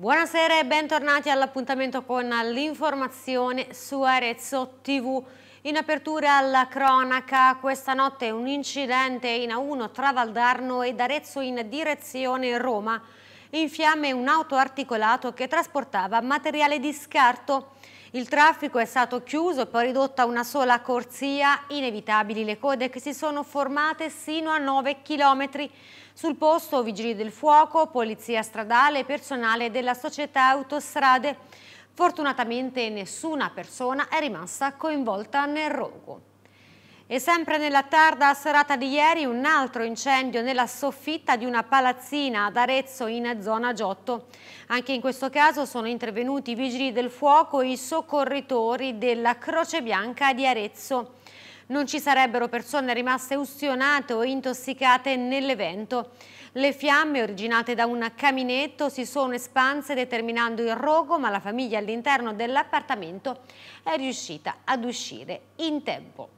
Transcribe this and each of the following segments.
Buonasera e bentornati all'appuntamento con l'informazione su Arezzo TV. In apertura alla cronaca, questa notte un incidente in A1 tra Valdarno ed Arezzo in direzione Roma. In fiamme un auto articolato che trasportava materiale di scarto. Il traffico è stato chiuso e poi ridotto a una sola corsia, inevitabili le code che si sono formate sino a 9 chilometri. Sul posto vigili del fuoco, polizia stradale e personale della società Autostrade. Fortunatamente nessuna persona è rimasta coinvolta nel rogo. E sempre nella tarda serata di ieri un altro incendio nella soffitta di una palazzina ad Arezzo in zona Giotto. Anche in questo caso sono intervenuti i vigili del fuoco e i soccorritori della Croce Bianca di Arezzo non ci sarebbero persone rimaste ustionate o intossicate nell'evento. Le fiamme originate da un caminetto si sono espanse determinando il rogo ma la famiglia all'interno dell'appartamento è riuscita ad uscire in tempo.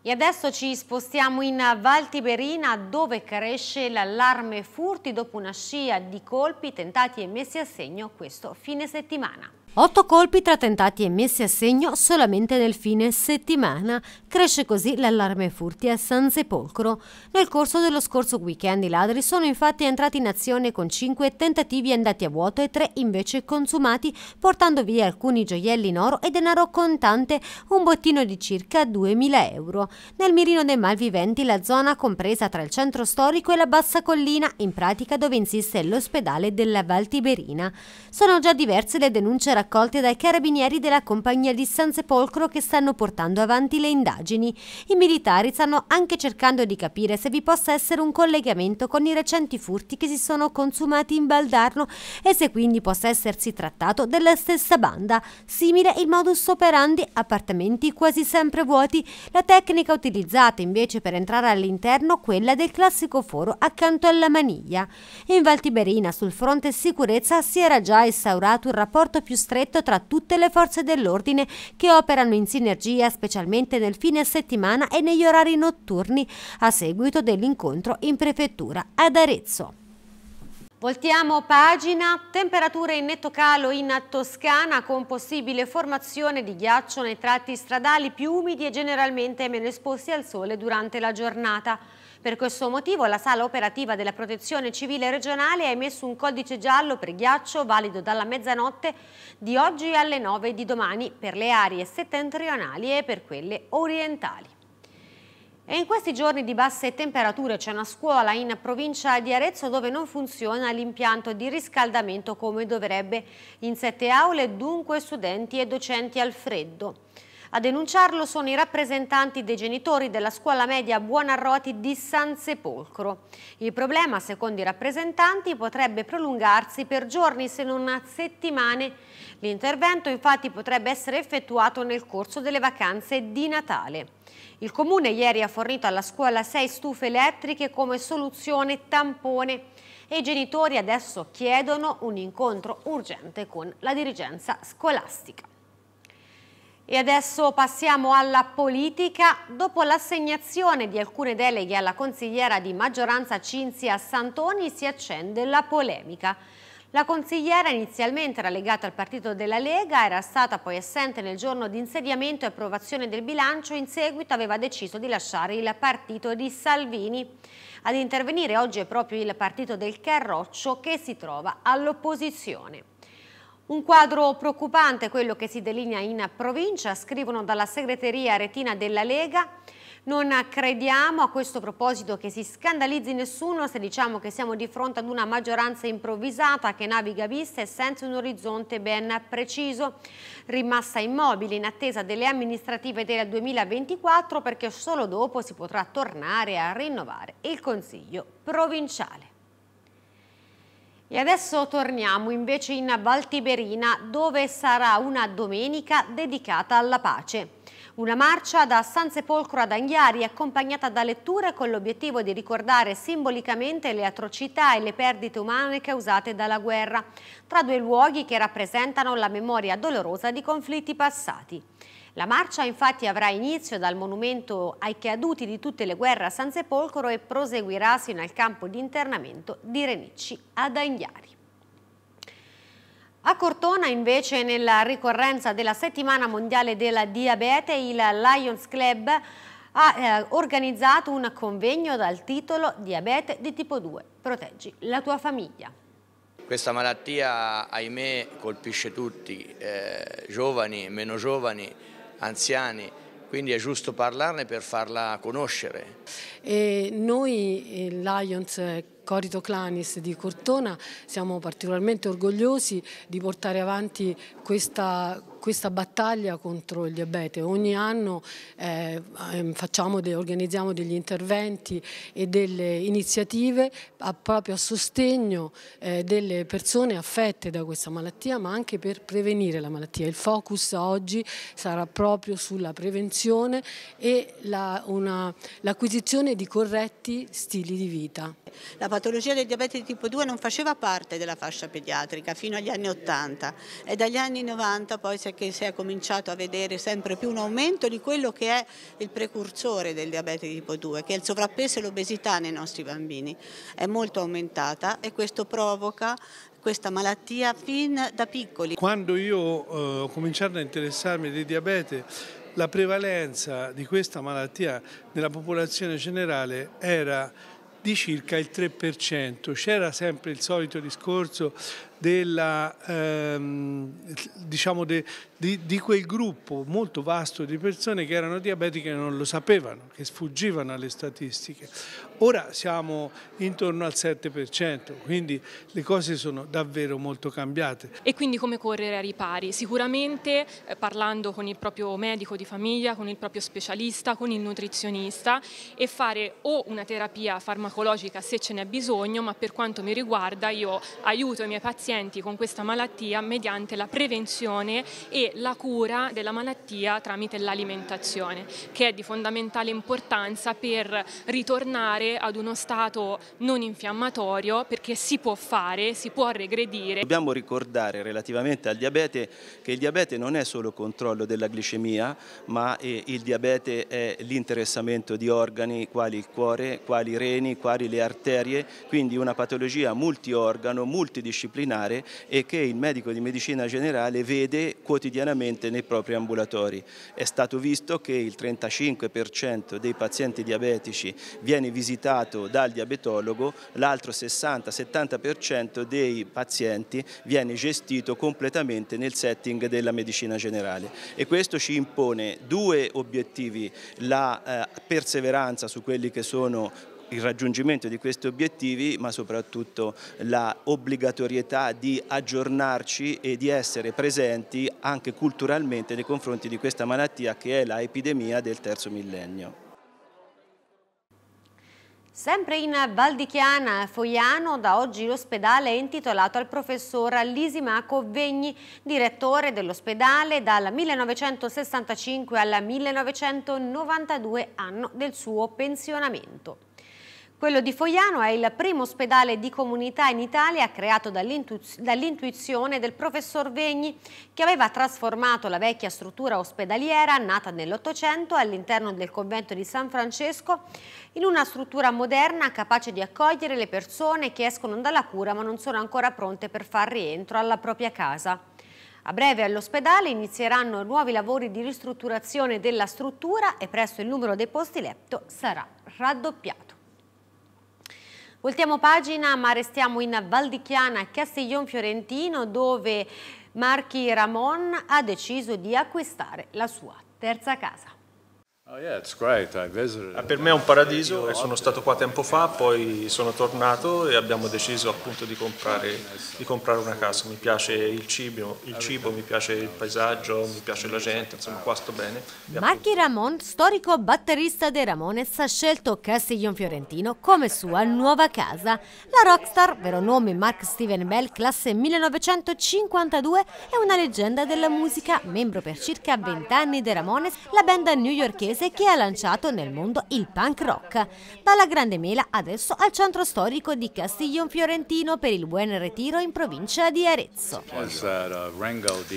E adesso ci spostiamo in Val Tiberina dove cresce l'allarme furti dopo una scia di colpi tentati e messi a segno questo fine settimana. Otto colpi tra tentati e messi a segno solamente nel fine settimana. Cresce così l'allarme furti a San Sepolcro. Nel corso dello scorso weekend i ladri sono infatti entrati in azione con 5 tentativi andati a vuoto e 3 invece consumati, portando via alcuni gioielli in oro e denaro contante, un bottino di circa 2.000 euro. Nel mirino dei malviventi la zona compresa tra il centro storico e la bassa collina, in pratica dove insiste l'ospedale della Valtiberina. Sono già diverse le denunce raccontate accolte dai carabinieri della compagnia di San Sepolcro che stanno portando avanti le indagini. I militari stanno anche cercando di capire se vi possa essere un collegamento con i recenti furti che si sono consumati in Valdarno e se quindi possa essersi trattato della stessa banda. Simile il modus operandi, appartamenti quasi sempre vuoti, la tecnica utilizzata invece per entrare all'interno quella del classico foro accanto alla maniglia. In Valtiberina sul fronte sicurezza si era già instaurato un rapporto più stretto stretto tra tutte le forze dell'ordine che operano in sinergia specialmente nel fine settimana e negli orari notturni a seguito dell'incontro in prefettura ad Arezzo. Voltiamo pagina, temperature in netto calo in Toscana con possibile formazione di ghiaccio nei tratti stradali più umidi e generalmente meno esposti al sole durante la giornata. Per questo motivo la sala operativa della protezione civile regionale ha emesso un codice giallo per ghiaccio valido dalla mezzanotte di oggi alle 9 di domani per le aree settentrionali e per quelle orientali. E in questi giorni di basse temperature c'è una scuola in provincia di Arezzo dove non funziona l'impianto di riscaldamento come dovrebbe. In sette aule dunque studenti e docenti al freddo. A denunciarlo sono i rappresentanti dei genitori della scuola media Buonarroti di San Sepolcro. Il problema, secondo i rappresentanti, potrebbe prolungarsi per giorni se non settimane. L'intervento infatti potrebbe essere effettuato nel corso delle vacanze di Natale. Il Comune ieri ha fornito alla scuola sei stufe elettriche come soluzione tampone e i genitori adesso chiedono un incontro urgente con la dirigenza scolastica. E adesso passiamo alla politica. Dopo l'assegnazione di alcune deleghe alla consigliera di maggioranza Cinzia Santoni si accende la polemica. La consigliera inizialmente era legata al partito della Lega, era stata poi assente nel giorno di insediamento e approvazione del bilancio in seguito aveva deciso di lasciare il partito di Salvini. Ad intervenire oggi è proprio il partito del Carroccio che si trova all'opposizione. Un quadro preoccupante quello che si delinea in provincia, scrivono dalla segreteria retina della Lega. Non crediamo a questo proposito che si scandalizzi nessuno se diciamo che siamo di fronte ad una maggioranza improvvisata che naviga viste senza un orizzonte ben preciso, rimasta immobile in attesa delle amministrative del 2024 perché solo dopo si potrà tornare a rinnovare il Consiglio provinciale. E adesso torniamo invece in Valtiberina dove sarà una domenica dedicata alla pace. Una marcia da San Sepolcro ad Anghiari accompagnata da letture con l'obiettivo di ricordare simbolicamente le atrocità e le perdite umane causate dalla guerra, tra due luoghi che rappresentano la memoria dolorosa di conflitti passati. La marcia infatti avrà inizio dal monumento ai caduti di tutte le guerre a San Sepolcro e proseguirà sino al campo di internamento di Renicci ad Anghiari. A Cortona invece nella ricorrenza della settimana mondiale della diabete il Lions Club ha eh, organizzato un convegno dal titolo Diabete di tipo 2, proteggi la tua famiglia. Questa malattia ahimè colpisce tutti, eh, giovani, meno giovani, anziani, quindi è giusto parlarne per farla conoscere. E noi eh, Lions Corito Clanis di Cortona siamo particolarmente orgogliosi di portare avanti questa questa battaglia contro il diabete. Ogni anno eh, ehm, de, organizziamo degli interventi e delle iniziative a, proprio a sostegno eh, delle persone affette da questa malattia, ma anche per prevenire la malattia. Il focus oggi sarà proprio sulla prevenzione e l'acquisizione la, di corretti stili di vita. La patologia del diabete di tipo 2 non faceva parte della fascia pediatrica fino agli anni 80 e dagli anni 90 poi si è che si è cominciato a vedere sempre più un aumento di quello che è il precursore del diabete tipo 2, che è il sovrappeso e l'obesità nei nostri bambini. È molto aumentata e questo provoca questa malattia fin da piccoli. Quando io eh, ho cominciato a interessarmi del diabete, la prevalenza di questa malattia nella popolazione generale era di circa il 3%. C'era sempre il solito discorso della, ehm, diciamo de, di, di, quel gruppo molto vasto di persone che erano diabetiche e non lo sapevano, che sfuggivano alle statistiche. Ora siamo intorno al 7%, quindi le cose sono davvero molto cambiate. E quindi come correre a ripari? Sicuramente eh, parlando con il proprio medico di famiglia, con il proprio specialista, con il nutrizionista e fare o una terapia farmacologica farmacologica se ce n'è bisogno, ma per quanto mi riguarda io aiuto i miei pazienti con questa malattia mediante la prevenzione e la cura della malattia tramite l'alimentazione, che è di fondamentale importanza per ritornare ad uno stato non infiammatorio perché si può fare, si può regredire. Dobbiamo ricordare relativamente al diabete che il diabete non è solo controllo della glicemia, ma il diabete è l'interessamento di organi quali il cuore, quali i reni, quali pari le arterie, quindi una patologia multiorgano, multidisciplinare e che il medico di medicina generale vede quotidianamente nei propri ambulatori. È stato visto che il 35% dei pazienti diabetici viene visitato dal diabetologo, l'altro 60-70% dei pazienti viene gestito completamente nel setting della medicina generale e questo ci impone due obiettivi, la eh, perseveranza su quelli che sono il raggiungimento di questi obiettivi ma soprattutto l'obbligatorietà di aggiornarci e di essere presenti anche culturalmente nei confronti di questa malattia che è la epidemia del terzo millennio. Sempre in Val di Chiana, Foiano, da oggi l'ospedale è intitolato al professor Lisimaco Vegni, direttore dell'ospedale dal 1965 al 1992, anno del suo pensionamento. Quello di Foiano è il primo ospedale di comunità in Italia creato dall'intuizione del professor Vegni che aveva trasformato la vecchia struttura ospedaliera nata nell'Ottocento all'interno del convento di San Francesco in una struttura moderna capace di accogliere le persone che escono dalla cura ma non sono ancora pronte per far rientro alla propria casa. A breve all'ospedale inizieranno nuovi lavori di ristrutturazione della struttura e presto il numero dei posti letto sarà raddoppiato. Voltiamo pagina ma restiamo in Val di Chiana, Castiglion Fiorentino dove Marchi Ramon ha deciso di acquistare la sua terza casa. Oh, ah, per me è un paradiso e sono stato qua tempo fa, poi sono tornato e abbiamo deciso appunto di comprare, di comprare una casa. Mi piace il cibo, il cibo, mi piace il paesaggio, mi piace la gente, insomma qua sto bene. Marchi Ramon, storico batterista dei Ramones, ha scelto Castiglion Fiorentino come sua nuova casa. La rockstar, vero nome Mark Steven Bell, classe 1952, è una leggenda della musica, membro per circa 20 anni dei Ramones, la band new yorkese milanese che ha lanciato nel mondo il punk rock. Dalla Grande Mela adesso al centro storico di Castiglion Fiorentino per il Buen Retiro in provincia di Arezzo. Uh,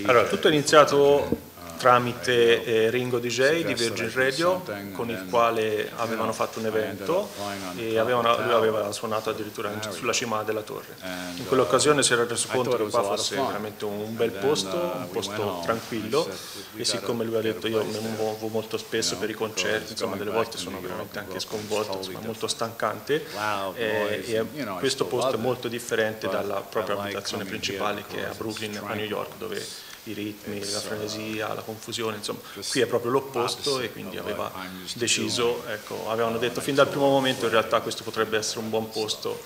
allora, tutto è iniziato tramite eh, Ringo DJ di Virgin Radio con il quale avevano fatto un evento e avevano, lui aveva suonato addirittura sulla cima della torre. In quell'occasione si era reso uh, conto che qua fosse veramente un bel posto, uh, un posto tranquillo e siccome lui ha detto io mi muovo molto spesso per i concerti, insomma delle volte sono veramente anche sconvolto, insomma molto stancante eh, e, e questo posto è molto differente dalla propria abitazione principale che è a Brooklyn a New York dove i ritmi, la frenesia, la confusione, insomma qui è proprio l'opposto ah, e quindi aveva deciso, ecco, avevano detto fin dal primo momento in realtà questo potrebbe essere un buon posto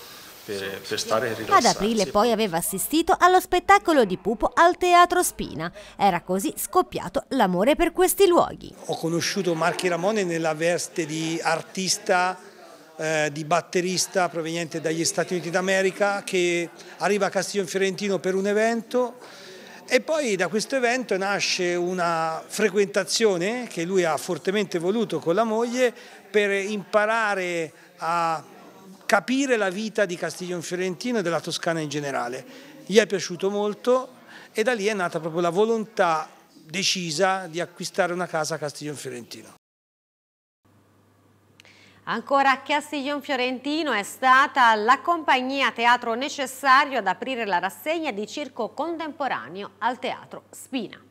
per, per stare e rilassarsi. Ad aprile poi aveva assistito allo spettacolo di Pupo al Teatro Spina. Era così scoppiato l'amore per questi luoghi. Ho conosciuto Marchi Ramone nella veste di artista, eh, di batterista proveniente dagli Stati Uniti d'America che arriva a Castiglione Fiorentino per un evento e poi da questo evento nasce una frequentazione che lui ha fortemente voluto con la moglie per imparare a capire la vita di Castiglion Fiorentino e della Toscana in generale. Gli è piaciuto molto e da lì è nata proprio la volontà decisa di acquistare una casa a Castiglion Fiorentino. Ancora a Castiglion Fiorentino è stata la compagnia teatro necessario ad aprire la rassegna di circo contemporaneo al teatro Spina.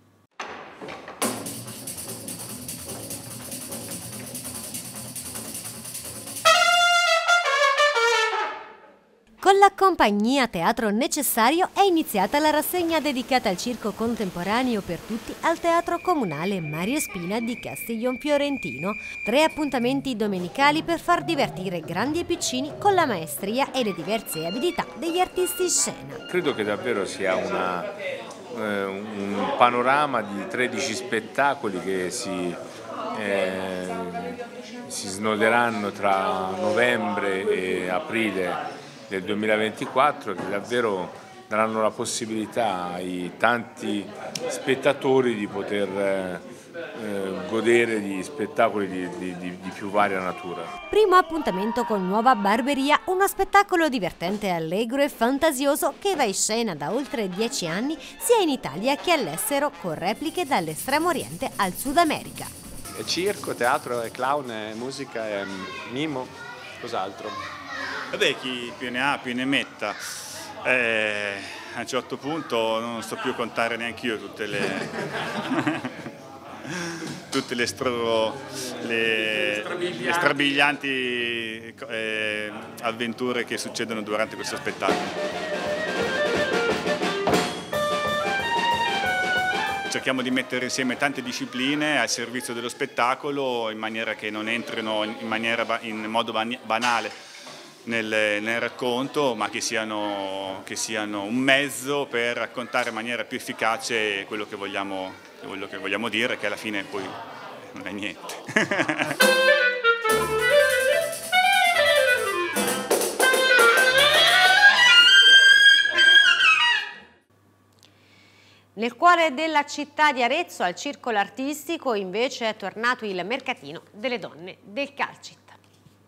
alla compagnia Teatro Necessario è iniziata la rassegna dedicata al circo contemporaneo per tutti al Teatro Comunale Mario Spina di Castiglion Fiorentino. Tre appuntamenti domenicali per far divertire grandi e piccini con la maestria e le diverse abilità degli artisti in scena. Credo che davvero sia una, eh, un panorama di 13 spettacoli che si eh, si snoderanno tra novembre e aprile del 2024 che davvero daranno la possibilità ai tanti spettatori di poter eh, eh, godere di spettacoli di, di, di, di, più varia natura. Primo appuntamento con Nuova Barberia, uno spettacolo divertente, allegro e fantasioso che va in scena da oltre dieci anni sia in Italia che all'estero con repliche dall'estremo oriente al Sud America. È circo, teatro, è clown, è musica, è mimo, cos'altro? Vabbè, chi più ne ha più ne metta. Eh, a un certo punto non so più contare neanche io tutte le... tutte le, stro... le... le strabilianti eh, avventure che succedono durante questo spettacolo. cerchiamo di mettere insieme tante discipline al servizio dello spettacolo in maniera che non entrino in, maniera, in modo banale nel, nel racconto, ma che siano, che siano, un mezzo per raccontare in maniera più efficace quello che vogliamo, quello che vogliamo dire, che alla fine poi non è niente. Nel cuore della città di Arezzo, al circolo artistico, invece è tornato il mercatino delle donne del calcio.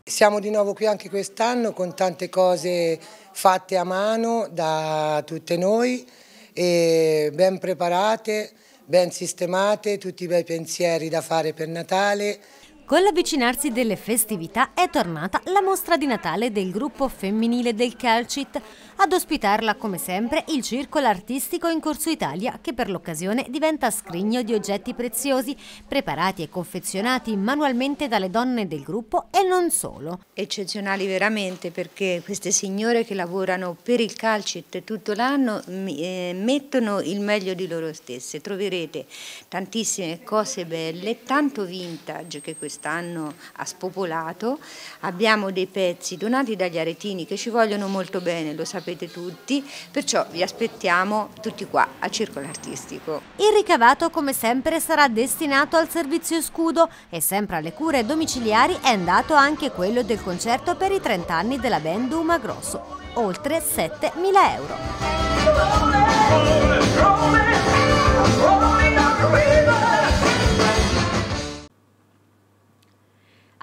Siamo di nuovo qui anche quest'anno con tante cose fatte a mano da tutte noi, ben preparate, ben sistemate, tutti i bei pensieri da fare per Natale. Con l'avvicinarsi delle festività è tornata la mostra di Natale del gruppo femminile del Calcit, ad ospitarla, come sempre, il circolo artistico in corso Italia, che per l'occasione diventa scrigno di oggetti preziosi, preparati e confezionati manualmente dalle donne del gruppo e non solo. Eccezionali veramente perché queste signore che lavorano per il calcit tutto l'anno eh, mettono il meglio di loro stesse. Troverete tantissime cose belle, tanto vintage che quest'anno ha spopolato. Abbiamo dei pezzi donati dagli aretini che ci vogliono molto bene, lo sapete sapete tutti, perciò vi aspettiamo tutti qua al Circolo Artistico. Il ricavato come sempre sarà destinato al servizio scudo e sempre alle cure domiciliari è andato anche quello del concerto per i 30 anni della band Uma Grosso, oltre 7.000 euro.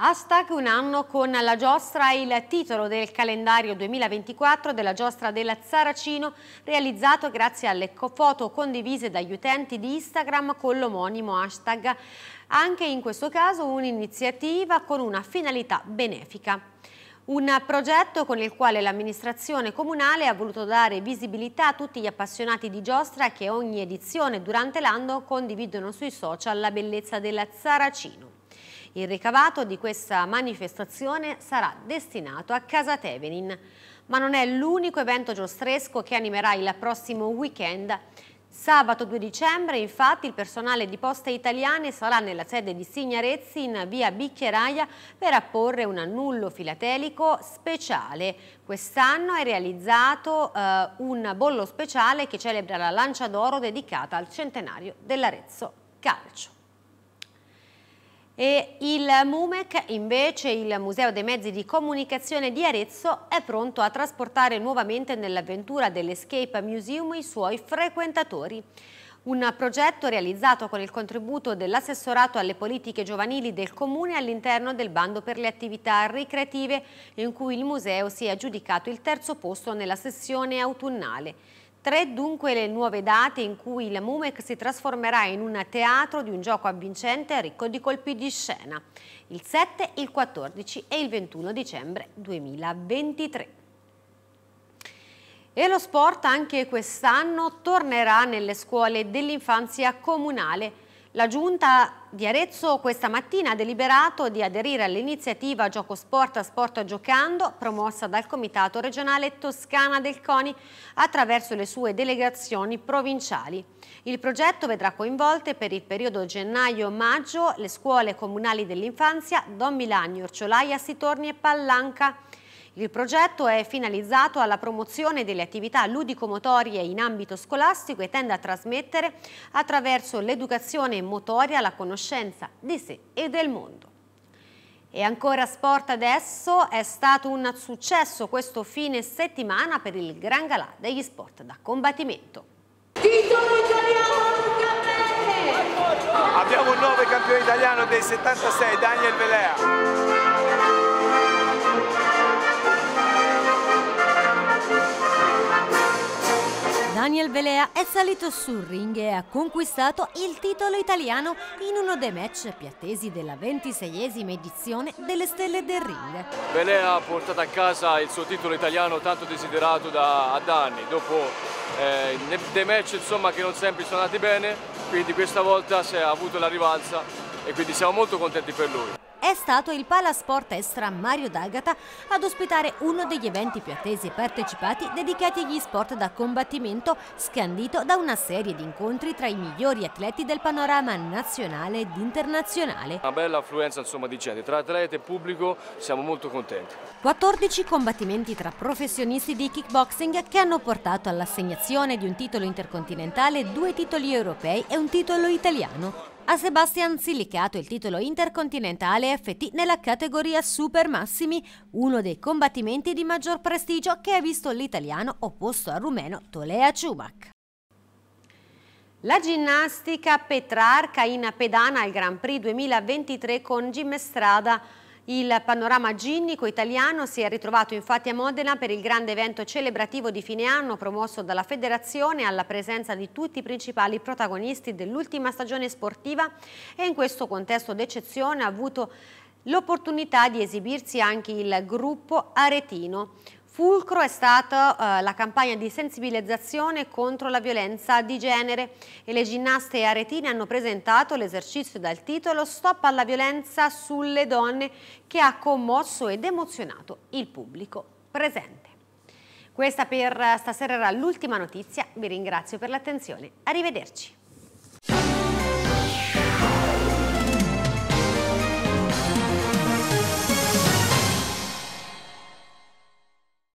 Hashtag un anno con la giostra il titolo del calendario 2024 della giostra del Saracino realizzato grazie alle foto condivise dagli utenti di Instagram con l'omonimo hashtag. Anche in questo caso un'iniziativa con una finalità benefica. Un progetto con il quale l'amministrazione comunale ha voluto dare visibilità a tutti gli appassionati di giostra che ogni edizione durante l'anno condividono sui social la bellezza del Saracino. Il ricavato di questa manifestazione sarà destinato a Casa Tevenin. Ma non è l'unico evento giostresco che animerà il prossimo weekend Sabato 2 dicembre, infatti, il personale di Poste Italiane sarà nella sede di Signarezzi in via Bicchieraia per apporre un annullo filatelico speciale. Quest'anno è realizzato eh, un bollo speciale che celebra la lancia d'oro dedicata al centenario dell'Arezzo Calcio e il MUMEC invece, il Museo dei Mezzi di Comunicazione di Arezzo, è pronto a trasportare nuovamente nell'avventura dell'Escape Museum i suoi frequentatori. Un progetto realizzato con il contributo dell'assessorato alle politiche giovanili del Comune all'interno del bando per le attività ricreative in cui il museo si è aggiudicato il terzo posto nella sessione autunnale. Tre dunque le nuove date in cui la Mumec si trasformerà in un teatro di un gioco avvincente ricco di colpi di scena. Il 7, il 14 e il 21 dicembre 2023. E lo sport anche quest'anno tornerà nelle scuole dell'infanzia comunale. La giunta di Arezzo questa mattina ha deliberato di aderire all'iniziativa Gioco Sport a Sport Giocando promossa dal Comitato regionale Toscana del CONI attraverso le sue delegazioni provinciali. Il progetto vedrà coinvolte per il periodo gennaio-maggio le scuole comunali dell'infanzia Don Milagno, Orciolaia, Sitorni e Pallanca il progetto è finalizzato alla promozione delle attività ludico-motorie in ambito scolastico e tende a trasmettere attraverso l'educazione motoria la conoscenza di sé e del mondo. E ancora sport adesso, è stato un successo questo fine settimana per il Gran Galà degli sport da combattimento. Titolo italiano Luca Abbiamo un nuovo campione italiano dei 76, Daniel Velea. Daniel Velea è salito sul ring e ha conquistato il titolo italiano in uno dei match più attesi della 26esima edizione delle Stelle del Ring. Velea ha portato a casa il suo titolo italiano tanto desiderato da, anni, dopo eh, dei match insomma, che non sempre sono andati bene, quindi questa volta si è avuto la rivalsa e quindi siamo molto contenti per lui è stato il Palasport Estra Mario D'Agata ad ospitare uno degli eventi più attesi e partecipati dedicati agli sport da combattimento, scandito da una serie di incontri tra i migliori atleti del panorama nazionale ed internazionale. Una bella affluenza insomma, di gente, tra atleti e pubblico siamo molto contenti. 14 combattimenti tra professionisti di kickboxing che hanno portato all'assegnazione di un titolo intercontinentale, due titoli europei e un titolo italiano. A Sebastian Silicato il titolo intercontinentale FT nella categoria Super Massimi, uno dei combattimenti di maggior prestigio che ha visto l'italiano opposto al rumeno Tolea Ciumac. La ginnastica Petrarca in pedana al Grand Prix 2023 con Gimestrada Strada il panorama ginnico italiano si è ritrovato infatti a Modena per il grande evento celebrativo di fine anno promosso dalla federazione alla presenza di tutti i principali protagonisti dell'ultima stagione sportiva e in questo contesto d'eccezione ha avuto l'opportunità di esibirsi anche il gruppo Aretino. Fulcro è stata eh, la campagna di sensibilizzazione contro la violenza di genere e le ginnaste aretine hanno presentato l'esercizio dal titolo Stop alla violenza sulle donne che ha commosso ed emozionato il pubblico presente. Questa per stasera era l'ultima notizia, vi ringrazio per l'attenzione, arrivederci.